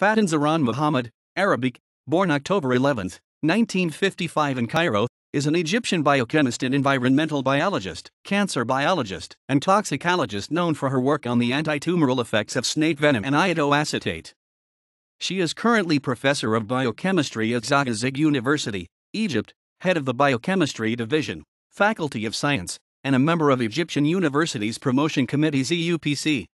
Fatin Zaran Muhammad, Arabic, born October 11, 1955 in Cairo, is an Egyptian biochemist and environmental biologist, cancer biologist, and toxicologist known for her work on the antitumoral effects of snake venom and iodoacetate. She is currently professor of biochemistry at Zagazig University, Egypt, head of the Biochemistry Division, Faculty of Science, and a member of Egyptian University's Promotion Committee's EUPC.